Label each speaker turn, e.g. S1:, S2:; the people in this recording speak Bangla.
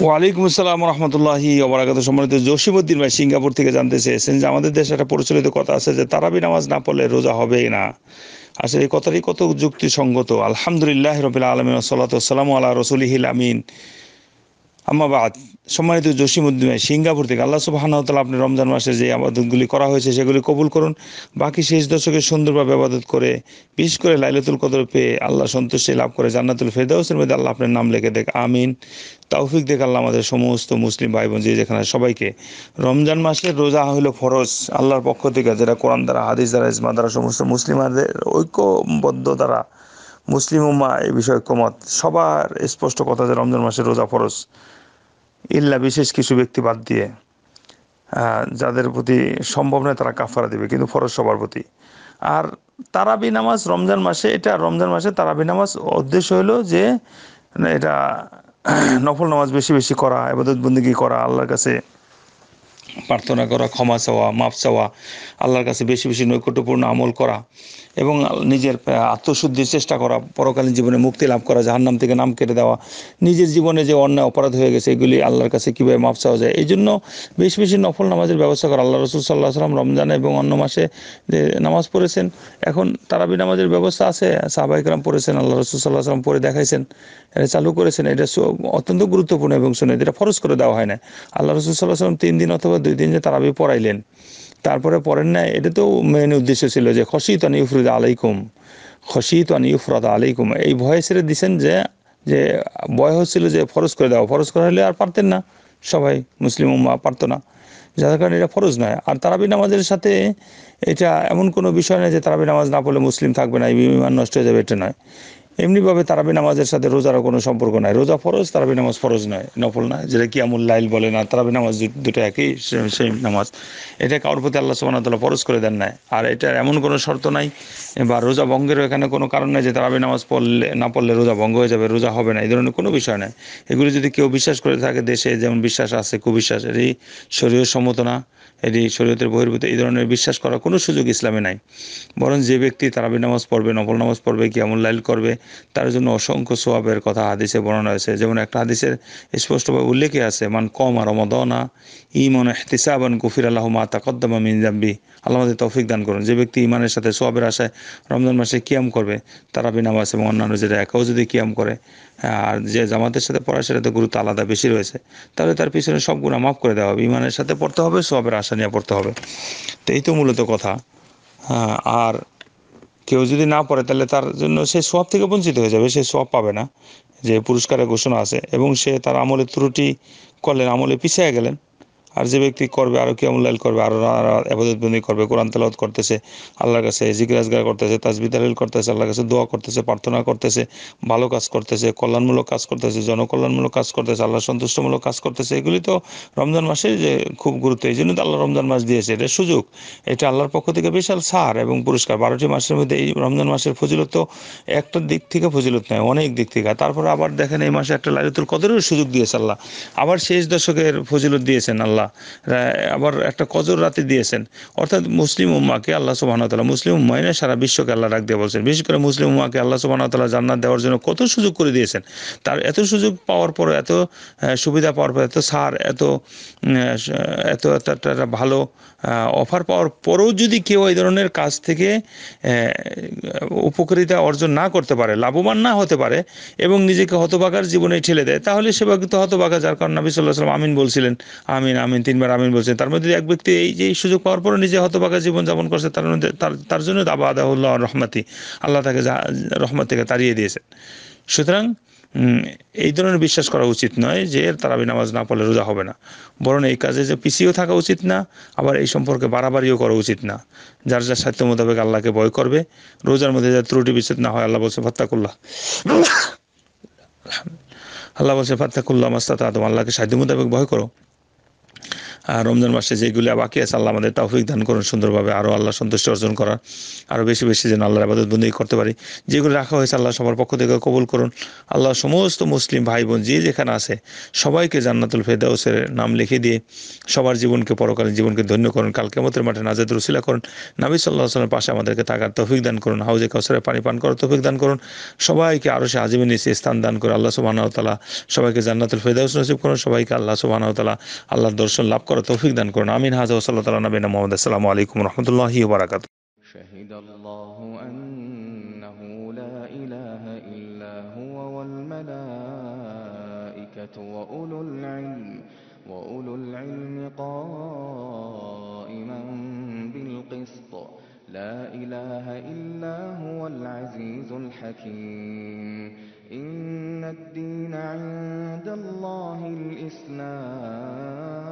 S1: ওয়ালাইকুম আসসালাম রহমতুল্লাহি অবরাগত সম্মানিত জসিমুদ্দিন ভাই সিঙ্গাপুর থেকে জানতে চেয়েছেন যে আমাদের দেশে একটা প্রচলিত কথা আছে যে তারাবি নামাজ না পড়লে রোজা হবেই না আসলে এই কথাটি কত যুক্তিসঙ্গত আলহামদুলিল্লাহ রবিল আলমিন সাল্লাহ সাল্লাম আল্লাহ রসুলিহিল আমিন আম্মাবাদ সম্মানিত জসিম উদ্দিন সিঙ্গাপুর থেকে আল্লাহ সুবাহানাউতাল আপনি রমজান মাসে যে আবাদতগুলি করা হয়েছে সেগুলি কবুল করুন বাকি শেষ দশকে সুন্দরভাবে আবাদত করে বিশেষ করে লাইলাতুল কদর পেয়ে আল্লাহ সন্তুষ্টি লাভ করে জান্নাতুল ফেদাউসের মধ্যে আল্লাহ আপনার নাম লেখে দেখ আমিন তৌফিক দেখ আল্লাহ আমাদের সমস্ত মুসলিম ভাই বোন যে যেখানে সবাইকে রমজান মাসে রোজা হইল ফরজ আল্লাহর পক্ষ থেকে যেটা কোরআন দ্বারা হাদিস দ্বারা ইসমা দ্বারা সমস্ত মুসলিমাদের ঐক্যবদ্ধ দ্বারা মুসলিম উম্মা এই বিষয়ে কমত সবার স্পষ্ট কথা যে রমজান মাসে রোজা ফরজ ইল্লা বিশেষ কিছু ব্যক্তি বাদ দিয়ে যাদের প্রতি সম্ভব নয় তারা কাফারা দিবে কিন্তু ফরজ সবার প্রতি আর তারাবি নামাজ রমজান মাসে এটা রমজান মাসে তারাবি নামাজ উদ্দেশ্য হলো যে এটা নফল নামাজ বেশি বেশি করা এবাদত বন্দিগি করা আল্লাহর কাছে প্রার্থনা করা ক্ষমা চাওয়া মাপ চাওয়া আল্লাহর কাছে বেশি বেশি নৈকট্যপূর্ণ আমল করা এবং নিজের আত্মশুদ্ধির চেষ্টা করা পরকালীন জীবনে মুক্তি লাভ করা নাম থেকে নাম কেটে দেওয়া নিজের জীবনে যে অন্যায় অপরাধ হয়ে গেছে এগুলি আল্লাহর কাছে কীভাবে মাপ চাওয়া যায় এই জন্য বেশি বেশি নফল নামাজের ব্যবস্থা করা আল্লাহ রসুল সাল্লাহ সাল্লাম রমজানে এবং অন্য মাসে যে নামাজ পড়েছেন এখন তারাবি নামাজের ব্যবস্থা আছে সাহবাইকরাম পড়েছেন আল্লাহ রসুল সাল্লাহ সাল্লাম পড়ে দেখাইছেন এটা চালু করেছেন এটা অত্যন্ত গুরুত্বপূর্ণ এবং শুনে এটা ফরজ করে দেওয়া হয় না আল্লাহ রসুল সাল্লাহ সাল্লাম তিন দিন অথবা দুই দিন যে তারাবি পড়াইলেন তারপরে পড়েন না এটা তো মেন উদ্দেশ্য ছিল যে খসিত আনি ইফরুদ আলাইকুম খসিত আনি ইফরাদ আলাইকুম এই ভয়ে ছেড়ে দিছেন যে যে ভয় হচ্ছিল যে ফরজ করে দেওয়া ফরজ করা হলে আর পারতেন না সবাই মুসলিম উম্মা পারতো না যার কারণে এটা ফরজ নয় আর তারাবি নামাজের সাথে এটা এমন কোনো বিষয় নয় যে তারাবি নামাজ না পড়লে মুসলিম থাকবে না এই বিমান নষ্ট হয়ে যাবে এটা নয় এমনিভাবে তারাবি নামাজের সাথে রোজারও কোনো সম্পর্ক নাই রোজা ফরজ তারাবি নামাজ ফরজ নয় নফল না যেটা কি আমুল লাইল বলে না তারাবি নামাজ দুটো একই সেই নামাজ এটা কারোর প্রতি আল্লাহ সোমানতলা ফরজ করে দেন নাই আর এটার এমন কোনো শর্ত নাই বা রোজা ভঙ্গেরও এখানে কোনো কারণ নাই যে তারাবি নামাজ পড়লে না পড়লে রোজা ভঙ্গ হয়ে যাবে রোজা হবে না এই ধরনের কোনো বিষয় নাই এগুলি যদি কেউ বিশ্বাস করে থাকে দেশে যেমন বিশ্বাস আছে কুবিশ্বাস এটি শরীর সম্মত না এটি শরীয়তের বহির্ভূত এই ধরনের বিশ্বাস করার কোনো সুযোগ ইসলামে নাই বরং যে ব্যক্তি তারাবি নামাজ পড়বে নফল নামাজ পড়বে কি আমুল লাইল করবে তার জন্য অসংখ্য সোয়াবের কথা হাদিসে বর্ণনা হয়েছে যেমন একটা হাদিসের স্পষ্টভাবে উল্লেখে আছে মান কম আর মদনা ইমন এহতিসাবান কুফির আল্লাহ মা তাকদ্দমা মিনজাম্বি আল্লাহ তৌফিক দান করুন যে ব্যক্তি ইমানের সাথে সোয়াবের আশায় রমজান মাসে কিয়াম করবে তারা বিনামাস এবং অন্যান্য যেটা একাও যদি কিয়াম করে আর যে জামাতের সাথে পড়া তো গুরুত্ব আলাদা বেশি রয়েছে তাহলে তার পিছনে সব গুণা মাফ করে দেওয়া হবে ইমানের সাথে পড়তে হবে সোয়াবের আশা নিয়ে পড়তে হবে তো এই তো মূলত কথা আর কেউ যদি না পড়ে তাহলে তার জন্য সে সব থেকে বঞ্চিত হয়ে যাবে সে সব পাবে না যে পুরস্কারের ঘোষণা আছে এবং সে তার আমলে ত্রুটি করলেন আমলে পিছিয়ে গেলেন আর যে ব্যক্তি করবে আরও কিয়ামুল্লাইল করবে আরও আবাদতবন্দি করবে কোরআন তালাওত করতেছে আল্লাহর কাছে জিগরাজগার করতেছে তাজবিদালিল করতেছে আল্লাহর কাছে দোয়া করতেছে প্রার্থনা করতেছে ভালো কাজ করতেছে কল্যাণমূলক কাজ করতেছে জনকল্যাণমূলক কাজ করতেছে আল্লাহ সন্তুষ্টমূলক কাজ করতেছে এগুলি তো রমজান মাসে যে খুব গুরুত্ব এই জন্য তো আল্লাহ রমজান মাস দিয়েছে এটা সুযোগ এটা আল্লাহর পক্ষ থেকে বিশাল সার এবং পুরস্কার বারোটি মাসের মধ্যে এই রমজান মাসের ফজিলত তো একটা দিক থেকে ফজিলত নয় অনেক দিক থেকে তারপরে আবার দেখেন এই মাসে একটা লাইতুল কদরের সুযোগ দিয়েছে আল্লাহ আবার শেষ দশকের ফজিলত দিয়েছেন আল্লাহ আল্লাহ আবার একটা কজর রাতে দিয়েছেন অর্থাৎ মুসলিম উম্মাকে আল্লাহ সুবাহ তালা মুসলিম উম্মাই না সারা বিশ্বকে আল্লাহ রাখ দিয়ে বলছেন বিশেষ করে মুসলিম উম্মাকে আল্লাহ সুবাহ তালা জান্নাত দেওয়ার জন্য কত সুযোগ করে দিয়েছেন তার এত সুযোগ পাওয়ার পর এত সুবিধা পাওয়ার পর এত সার এত এত একটা ভালো অফার পাওয়ার পরেও যদি কেউ এই ধরনের কাজ থেকে উপকারিতা অর্জন না করতে পারে লাভবান না হতে পারে এবং নিজেকে হতবাগার জীবনে ঠেলে দেয় তাহলে সেবা কিন্তু হতবাগা যার কারণ নবী সাল্লাহ সাল্লাম আমিন বলছিলেন আমিন আমিন আমিন তিনবার আমিন বলছেন তার মধ্যে এক ব্যক্তি এই যে সুযোগ পাওয়ার পরে নিজে হতবাকা জীবন যাপন করছে তার মধ্যে তার জন্য দাবা আদাহুল্লাহ রহমাতি আল্লাহ তাকে রহমত থেকে তাড়িয়ে দিয়েছেন সুতরাং এই ধরনের বিশ্বাস করা উচিত নয় যে তারাবি নামাজ না পড়লে রোজা হবে না বরং এই কাজে যে পিছিয়েও থাকা উচিত না আবার এই সম্পর্কে বাড়াবাড়িও করা উচিত না যার যার সাধ্য মোতাবেক আল্লাহকে ভয় করবে রোজার মধ্যে যা ত্রুটি বিচ্ছেদ না হয় আল্লাহ বলছে ফত্তাকুল্লাহ আল্লাহ বলছে ফাত্তাকুল্লাহ মাস্তা তোমার আল্লাহকে সাধ্য মোতাবেক ভয় করো আর রমজান মাসে যেগুলি বাকি আছে আল্লাহ আমাদের তৌফিক দান করুন সুন্দরভাবে আরও আল্লাহ সন্তুষ্টি অর্জন করার আরও বেশি বেশি যেন আল্লাহর আবাদত বন্দী করতে পারি যেগুলো রাখা হয়েছে আল্লাহ সবার পক্ষ থেকে কবুল করুন আল্লাহ সমস্ত মুসলিম ভাই বোন যে যেখানে আছে সবাইকে জান্নাতুল ফেদাউসের নাম লিখে দিয়ে সবার জীবনকে পরকালীন জীবনকে ধন্য করুন কালকে মতের মাঠে নাজাদ রুসিলা করুন নাবি সাল্লাহ আসলামের পাশে আমাদেরকে থাকার তৌফিক দান করুন হাউজে কাউসারে পানি পান করার তৌফিক দান করুন সবাইকে আরও সে আজিমে নিচে স্থান দান করে আল্লাহ সুবাহ তালা সবাইকে জান্নাতুল ফেদাউস নসিব করুন সবাইকে আল্লাহ সুবাহ তালা আল্লাহর দর্শন লাভ করার তৌফিক দান করুন আমিন হাজা ওসাল্লাহ তালা নবীন মোহাম্মদ আসসালামু আলাইকুম রহমতুল্লাহি বারাকাত شهد الله أنه لا إله إلا هو والملائكة وأولو العلم وأولو العلم قائما بالقسط لا إله إلا هو العزيز الحكيم إن الدين عند الله الإسلام